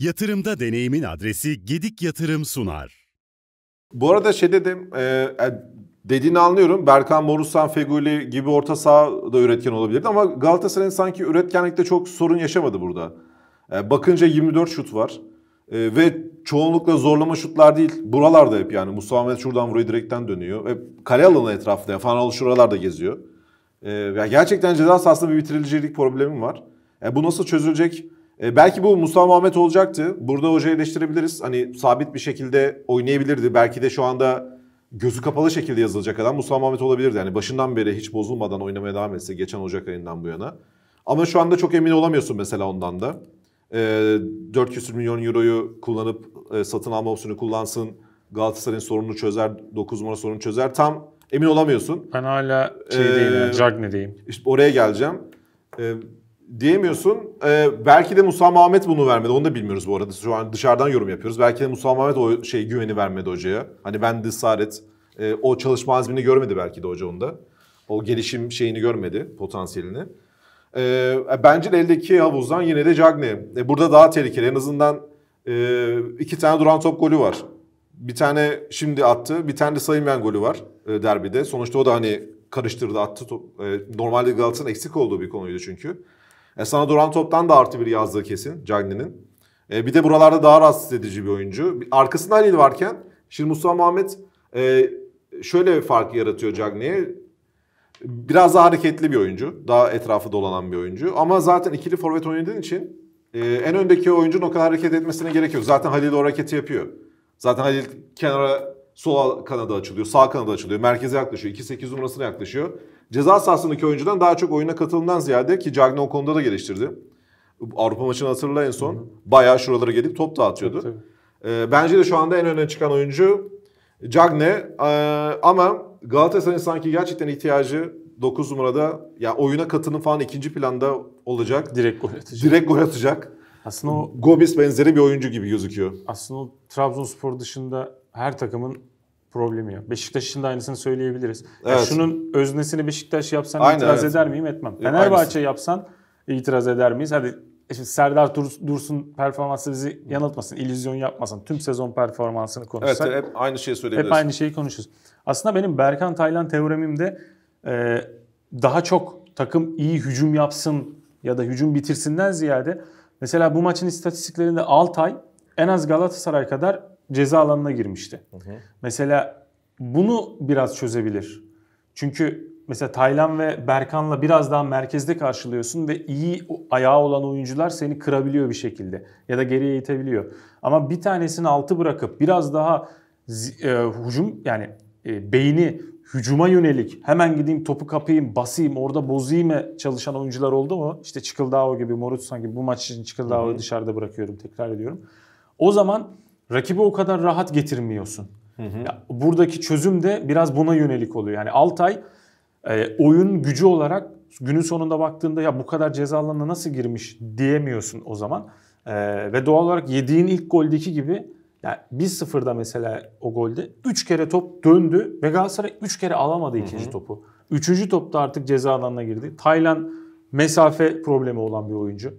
Yatırımda deneyimin adresi Gedik Yatırım sunar. Bu arada şey dedim, e, e dediğini anlıyorum. Berkan Morusan Feguli gibi orta saha da üretken olabilirdi ama Galatasaray'ın sanki üretkenlikte çok sorun yaşamadı burada. E, bakınca 24 şut var. E, ve çoğunlukla zorlama şutlar değil. Buralarda hep yani Musa şuradan vuruyor direkten dönüyor. Hep kale alanı etrafında. Yani Fanalı şuralarda geziyor. E, ya gerçekten ceza sahasında bir bitiricilik problemi var. E, bu nasıl çözülecek? E, belki bu Mustafa Muhammed olacaktı. Burada hoca eleştirebiliriz. Hani sabit bir şekilde oynayabilirdi. Belki de şu anda gözü kapalı şekilde yazılacak adam Mustafa Muhammed olabilirdi. Yani başından beri hiç bozulmadan oynamaya devam etse geçen Ocak ayından bu yana. Ama şu anda çok emin olamıyorsun mesela ondan da. E, 4 milyon euroyu kullanıp e, satın alma opsiyonu kullansın. Galatasaray'ın sorununu çözer, 9 numara sorununu çözer. Tam emin olamıyorsun. Ben hala şeydeyim, e, ee, yani, diyeyim? İşte oraya geleceğim. Ee, diyemiyorsun. Ee, belki de Musa Muhammed bunu vermedi. Onu da bilmiyoruz bu arada. Şu an dışarıdan yorum yapıyoruz. Belki de Musa Muhammed o şey güveni vermedi hocaya. Hani ben de ısrar et. E, o çalışma azmini görmedi belki de hoca onda. O gelişim şeyini görmedi, potansiyelini. Ee, e, bence eldeki havuzdan yine de Cagney. Ee, burada daha tehlikeli. En azından e, iki tane duran top golü var. Bir tane şimdi attı. Bir tane de sayılmayan golü var e, derbide. Sonuçta o da hani karıştırdı attı. Top. E, normalde Galatasaray'ın eksik olduğu bir konuydu çünkü. E sana duran toptan da artı bir yazdığı kesin Cagney'nin. E, bir de buralarda daha rahatsız edici bir oyuncu. Arkasında Halil varken şimdi Mustafa Muhammed e, şöyle bir fark yaratıyor Cagney'e. Biraz daha hareketli bir oyuncu. Daha etrafı dolanan bir oyuncu. Ama zaten ikili forvet oynadığın için e, en öndeki oyuncunun o kadar hareket etmesine gerek yok. Zaten Halil o hareketi yapıyor. Zaten Halil kenara sol kanada açılıyor, sağ kanada açılıyor, merkeze yaklaşıyor, 2-8 numarasına yaklaşıyor ceza sahasındaki oyuncudan daha çok oyuna katılımdan ziyade ki Cagney o konuda da geliştirdi. Avrupa maçını hatırla en son. hı Bayağı şuralara gelip top dağıtıyordu. Tabii, tabii. E, bence de şu anda en öne çıkan oyuncu e, Cagney. Ee, ama Galatasaray'ın sanki gerçekten ihtiyacı 9 numarada ya oyuna katılım falan ikinci planda olacak. Direkt gol atacak. Direkt gol atacak. Aslında o Gomis benzeri bir oyuncu gibi gözüküyor. Aslında o Trabzonspor dışında her takımın problemi yok. Beşiktaş için de aynısını söyleyebiliriz. Evet. Yani şunun öznesini Beşiktaş yapsan Aynı, itiraz evet. eder miyim? Etmem. E, Fenerbahçe Aynısı. yapsan itiraz eder miyiz? Hadi işte Serdar Dursun performansı bizi yanıltmasın, illüzyon yapmasın. Tüm sezon performansını konuşsak. Evet, hep aynı şeyi söyleyebiliriz. Hep aynı şeyi konuşuruz. Aslında benim Berkan Taylan teoremimde e, daha çok takım iyi hücum yapsın ya da hücum bitirsinden ziyade mesela bu maçın istatistiklerinde Altay en az Galatasaray kadar ceza alanına girmişti. Hı hı. Mesela bunu biraz çözebilir. Çünkü mesela Taylan ve Berkan'la biraz daha merkezde karşılıyorsun ve iyi ayağı olan oyuncular seni kırabiliyor bir şekilde ya da geriye itebiliyor. Ama bir tanesini altı bırakıp biraz daha e, hücum yani e, beyni hücuma yönelik hemen gideyim topu kapayım basayım orada bozayım e çalışan oyuncular oldu mu? İşte Çıkıldao gibi Morutsan gibi bu maç için Çıkıldao dışarıda bırakıyorum tekrar ediyorum. O zaman rakibi o kadar rahat getirmiyorsun. Hı hı. Ya, buradaki çözüm de biraz buna yönelik oluyor. Yani Altay e, oyun gücü olarak günün sonunda baktığında ya bu kadar ceza alanına nasıl girmiş diyemiyorsun o zaman. E, ve doğal olarak yediğin ilk goldeki gibi yani 1-0'da mesela o golde 3 kere top döndü ve Galatasaray 3 kere alamadı ikinci hı hı. topu. Üçüncü topta artık ceza alanına girdi. Taylan mesafe problemi olan bir oyuncu.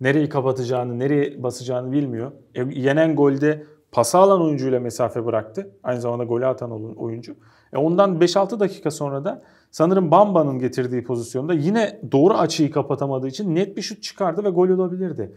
Nereyi kapatacağını, nereye basacağını bilmiyor. E, yenen golde pasa alan oyuncuyla mesafe bıraktı. Aynı zamanda golü atan oyuncu. E ondan 5-6 dakika sonra da sanırım Bamba'nın getirdiği pozisyonda yine doğru açıyı kapatamadığı için net bir şut çıkardı ve gol olabilirdi.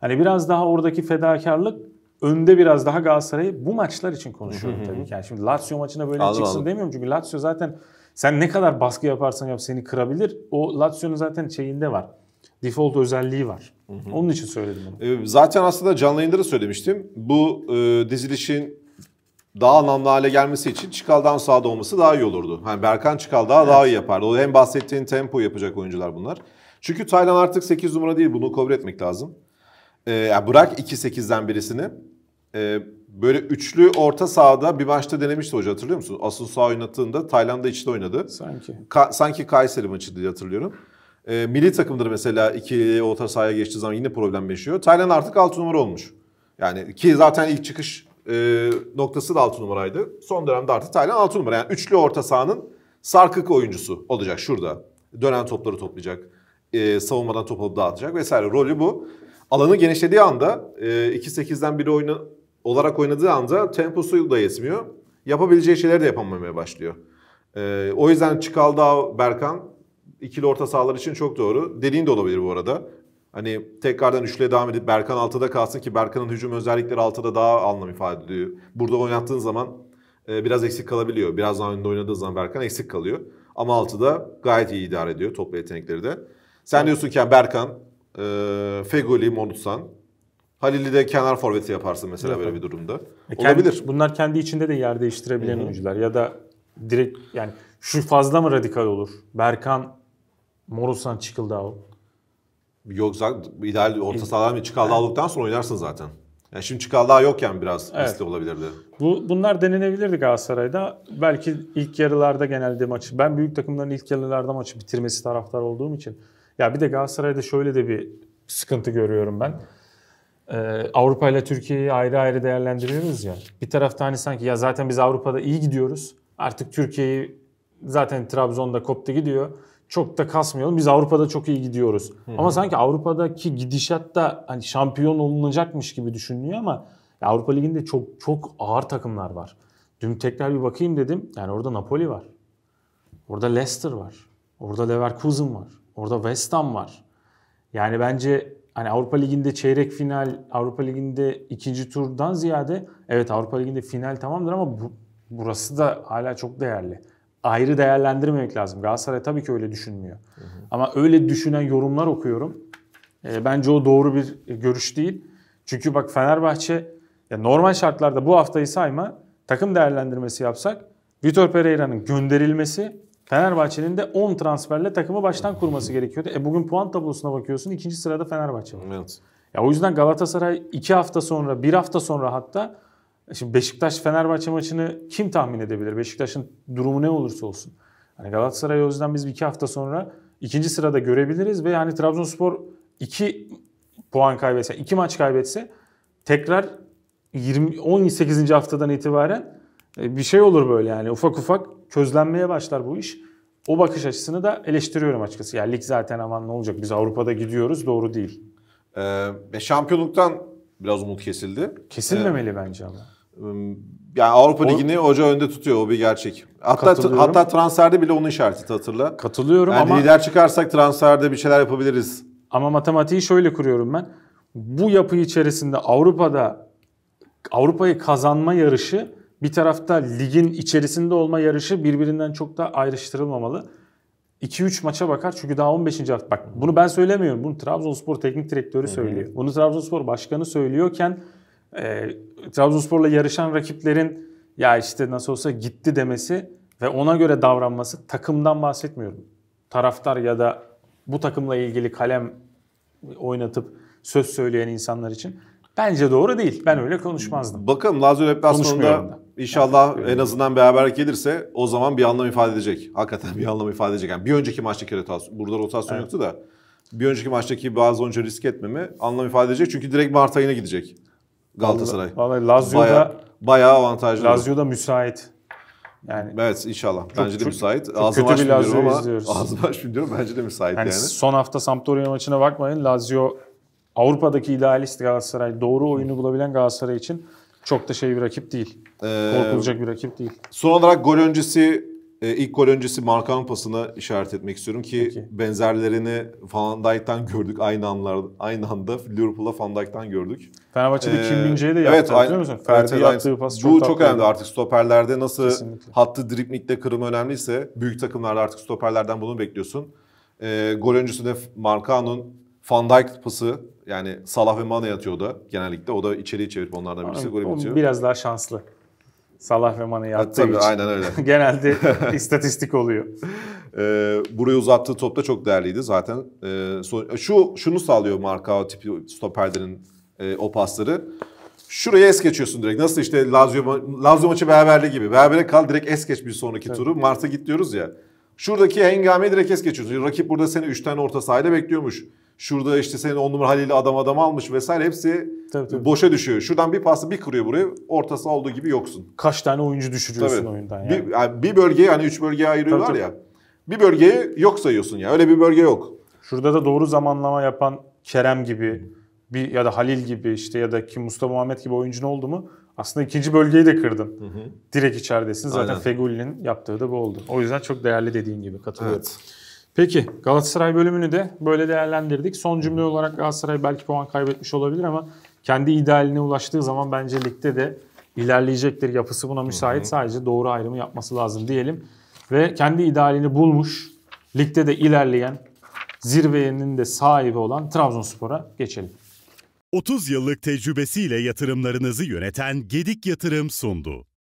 Hani biraz daha oradaki fedakarlık önde biraz daha Galatasaray'ı bu maçlar için konuşuyorum tabii ki. Yani şimdi Lazio maçına böyle Allah çıksın Allah. demiyorum çünkü Lazio zaten sen ne kadar baskı yaparsan yap seni kırabilir. O Lazio'nun zaten şeyinde var default özelliği var. Hı hı. Onun için söyledim bunu. Ee, zaten aslında canlı yayında da söylemiştim. Bu e, dizilişin daha anlamlı hale gelmesi için Çıkal'dan sağda olması daha iyi olurdu. Hani Berkan Çıkal daha evet. daha iyi yapardı. O hem bahsettiğin tempo yapacak oyuncular bunlar. Çünkü Taylan artık 8 numara değil. Bunu kabul etmek lazım. Ee, yani bırak 2-8'den birisini. Ee, böyle üçlü orta sahada bir maçta denemişti hoca hatırlıyor musun? Asıl sağ oynattığında Tayland'da içte oynadı. Sanki. Ka- sanki Kayseri maçı diye hatırlıyorum. E, milli takımdır mesela iki orta sahaya geçtiği zaman yine problem yaşıyor. Tayland artık 6 numara olmuş. Yani ki zaten ilk çıkış e, noktası da 6 numaraydı. Son dönemde artık Tayland 6 numara. Yani üçlü orta sahanın sarkık oyuncusu olacak şurada. Dönen topları toplayacak. E, savunmadan top alıp dağıtacak vesaire. Rolü bu. Alanı genişlediği anda e, 2-8'den biri oyna, olarak oynadığı anda temposu da yetmiyor. Yapabileceği şeyleri de yapamamaya başlıyor. E, o yüzden Çıkaldağ, Berkan ikili orta sahalar için çok doğru. Dediğin de olabilir bu arada. Hani tekrardan üçlüye devam edip Berkan altıda kalsın ki Berkan'ın hücum özellikleri altıda daha anlam ifade ediyor. Burada oynattığın zaman e, biraz eksik kalabiliyor. Biraz daha önde oynadığı zaman Berkan eksik kalıyor. Ama altıda gayet iyi idare ediyor topla yetenekleri de. Sen diyorsun ki yani Berkan, e, Fegoli, Monutsan. Halil'i de kenar forveti yaparsın mesela evet. böyle bir durumda. E, kendi, Olabilir. Bunlar kendi içinde de yer değiştirebilen Hı-hı. oyuncular ya da direkt yani şu fazla mı radikal olur? Berkan Morosan çıkıldı abi. Yok ideal orta sahalar mı çıkaldı aldıktan sonra oynarsın zaten. Yani şimdi çıkaldığı yokken biraz evet. riskli olabilirdi. Bu, bunlar denenebilirdi Galatasaray'da. Belki ilk yarılarda genelde maçı. Ben büyük takımların ilk yarılarda maçı bitirmesi taraftar olduğum için. Ya bir de Galatasaray'da şöyle de bir sıkıntı görüyorum ben. Ee, Avrupa ile Türkiye'yi ayrı ayrı değerlendiriyoruz ya. Bir tarafta hani sanki ya zaten biz Avrupa'da iyi gidiyoruz. Artık Türkiye'yi zaten Trabzon'da koptu gidiyor çok da kasmayalım. Biz Avrupa'da çok iyi gidiyoruz. Hı-hı. Ama sanki Avrupa'daki gidişatta hani şampiyon olunacakmış gibi düşünülüyor ama Avrupa Ligi'nde çok çok ağır takımlar var. Dün tekrar bir bakayım dedim. Yani orada Napoli var. Orada Leicester var. Orada Leverkusen var. Orada West Ham var. Yani bence hani Avrupa Ligi'nde çeyrek final, Avrupa Ligi'nde ikinci turdan ziyade evet Avrupa Ligi'nde final tamamdır ama bu, burası da hala çok değerli ayrı değerlendirmemek lazım. Galatasaray tabii ki öyle düşünmüyor. Hı hı. Ama öyle düşünen yorumlar okuyorum. E, bence o doğru bir görüş değil. Çünkü bak Fenerbahçe ya normal şartlarda bu haftayı sayma takım değerlendirmesi yapsak Vitor Pereira'nın gönderilmesi Fenerbahçe'nin de 10 transferle takımı baştan kurması gerekiyordu. E bugün puan tablosuna bakıyorsun ikinci sırada Fenerbahçe var. Evet. Ya o yüzden Galatasaray 2 hafta sonra 1 hafta sonra hatta Şimdi Beşiktaş-Fenerbahçe maçını kim tahmin edebilir? Beşiktaş'ın durumu ne olursa olsun. Hani Galatasaray o yüzden biz bir iki hafta sonra ikinci sırada görebiliriz ve yani Trabzonspor iki puan kaybetse, iki maç kaybetse tekrar 20, 18. haftadan itibaren e, bir şey olur böyle yani ufak ufak közlenmeye başlar bu iş. O bakış açısını da eleştiriyorum açıkçası. Yani lig zaten aman ne olacak biz Avrupa'da gidiyoruz doğru değil. Ee, şampiyonluktan biraz umut kesildi. Kesilmemeli ee, bence ama. Yani Avrupa o, Ligi'ni hoca önde tutuyor o bir gerçek. Hatta hatta transferde bile onun işareti hatırla. Katılıyorum yani ama lider çıkarsak transferde bir şeyler yapabiliriz. Ama matematiği şöyle kuruyorum ben. Bu yapı içerisinde Avrupa'da Avrupa'yı kazanma yarışı bir tarafta ligin içerisinde olma yarışı birbirinden çok da ayrıştırılmamalı. 2-3 maça bakar çünkü daha 15. hafta. Bak bunu ben söylemiyorum. Bunu Trabzonspor teknik direktörü söylüyor. Bunu Trabzonspor başkanı söylüyorken e, Trabzonspor'la yarışan rakiplerin ya işte nasıl olsa gitti demesi ve ona göre davranması takımdan bahsetmiyorum. Taraftar ya da bu takımla ilgili kalem oynatıp söz söyleyen insanlar için bence doğru değil. Ben öyle konuşmazdım. Bakalım Lazio deplasmanında inşallah evet. en azından beraber gelirse o zaman bir anlam ifade edecek. Hakikaten bir anlam ifade edecek. Yani bir önceki maçtaki rotasyon, burada rotasyon evet. yoktu da bir önceki maçtaki bazı oyuncu risk etmemi anlam ifade edecek. Çünkü direkt Mart ayına gidecek. Galatasaray. Vallahi Lazio'da bayağı, bayağı avantajlı. Lazio'da müsait. Yani evet inşallah. Çok, bence de müsait. Çok ağzım kötü bir Lazio ama Ağzım aç biliyorum bence de müsait yani. yani. Son hafta Sampdoria maçına bakmayın. Lazio Avrupa'daki idealist Galatasaray doğru oyunu bulabilen Galatasaray için çok da şey bir rakip değil. Ee, Korkulacak bir rakip değil. Son olarak gol öncesi e, ilk gol öncesi Markan pasına işaret etmek istiyorum ki Peki. benzerlerini Van Dijk'tan gördük aynı anlar aynı anda Liverpool'a Van Dijk'tan gördük. Fenerbahçe'de ee, Kim de yaptı evet, biliyor musun? Ferdi'ye evet, pas çok Bu çok önemli artık stoperlerde nasıl Kesinlikle. hattı driplikte kırımı önemliyse büyük takımlarda artık stoperlerden bunu bekliyorsun. E, gol öncesinde Markan'ın Van Dijk pası yani Salah ve Mane'ye da genellikle. O da içeriye çevirip onlardan birisi gol bitiyor. Biraz daha şanslı. Salah ve Mane yaptığı tabii, için. aynen öyle. Genelde istatistik oluyor. E, burayı uzattığı top da çok değerliydi zaten. E, so, şu Şunu sağlıyor marka tipi stoperlerin e, o pasları. Şuraya es geçiyorsun direkt. Nasıl işte Lazio, Lazio maçı beraberliği gibi. Berabere kal direkt es geç bir sonraki evet. turu. Mart'a git diyoruz ya. Şuradaki hengameyi direkt es geçiyorsun. Rakip burada seni 3 tane orta sahayla bekliyormuş. Şurada işte senin on numara Halil'i adam adam almış vesaire hepsi tabii, tabii. boşa düşüyor. Şuradan bir pası bir kırıyor burayı, ortası olduğu gibi yoksun. Kaç tane oyuncu düşürüyorsun tabii. oyundan yani. Bir, yani bir bölgeye hani üç bölgeye ayırıyorlar tabii, tabii. ya. Bir bölgeyi yok sayıyorsun ya. Öyle bir bölge yok. Şurada da doğru zamanlama yapan Kerem gibi bir ya da Halil gibi işte ya da kim Mustafa Muhammed gibi oyuncun oldu mu aslında ikinci bölgeyi de kırdın. Hı hı. Direkt içeridesin. Zaten Feguli'nin yaptığı da bu oldu. O yüzden çok değerli dediğin gibi katılıyorum. Evet. Peki Galatasaray bölümünü de böyle değerlendirdik. Son cümle olarak Galatasaray belki puan kaybetmiş olabilir ama kendi idealine ulaştığı zaman bence ligde de ilerleyecektir. Yapısı buna müsait. Sadece doğru ayrımı yapması lazım diyelim. Ve kendi idealini bulmuş, ligde de ilerleyen, zirveyenin de sahibi olan Trabzonspor'a geçelim. 30 yıllık tecrübesiyle yatırımlarınızı yöneten Gedik Yatırım sundu.